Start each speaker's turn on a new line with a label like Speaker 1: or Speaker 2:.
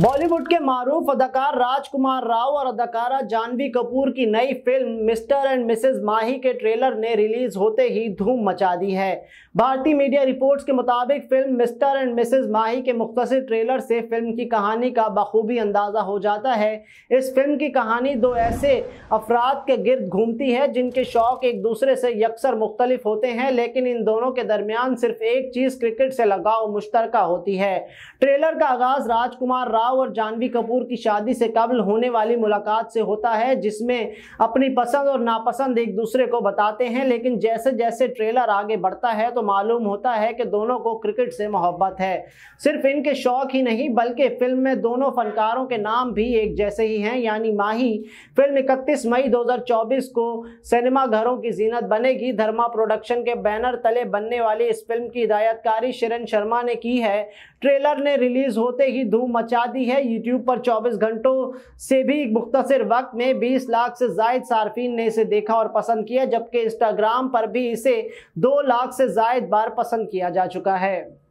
Speaker 1: बॉलीवुड के मारूफ अदाकार राजकुमार राव और अदाकारा जानवी कपूर की नई film Mr and Mrs Mahi के ट्रेलर ने रिलीज होते ही धूम मचा दी है भारतीय मीडिया रिपोर्ट्स के मुताबिक film Mr and Mrs Mahi के मुख्तर ट्रेलर से फिल्म की कहानी का बखूबी अंदाज़ा हो जाता है इस फिल्म की कहानी दो ऐसे अफराद के गिरद घूमती है जिनके शौक एक दूसरे से यकसर मुख्तलिफ होते हैं लेकिन इन दोनों के दरमियान सिर्फ एक चीज़ क्रिकेट से लगाव मुश्तरक होती है ट्रेलर का आगाज़ राजकुमार राव राव और जानवी कपूर की शादी से कबल होने वाली मुलाकात से होता है जिसमें अपनी पसंद और नापसंद एक दूसरे को बताते हैं लेकिन जैसे जैसे ट्रेलर आगे बढ़ता है तो मालूम होता है कि दोनों को क्रिकेट से मोहब्बत है सिर्फ इनके शौक ही नहीं बल्कि फिल्म में दोनों फनकारों के नाम भी एक जैसे ही हैं यानी माही फिल्म इकतीस मई दो को सिनेमा घरों की जीनत बनेगी धर्मा प्रोडक्शन के बैनर तले बनने वाली इस फिल्म की हिदायतकारी शरण शर्मा ने की है ट्रेलर ने रिलीज होते ही धूम मचा दी जारी है यूट्यूब पर 24 घंटों से भी मुख्तर वक्त में 20 लाख से जायद सार्फिन ने इसे देखा और पसंद किया जबकि इंस्टाग्राम पर भी इसे दो लाख से जायद बार पसंद किया जा चुका है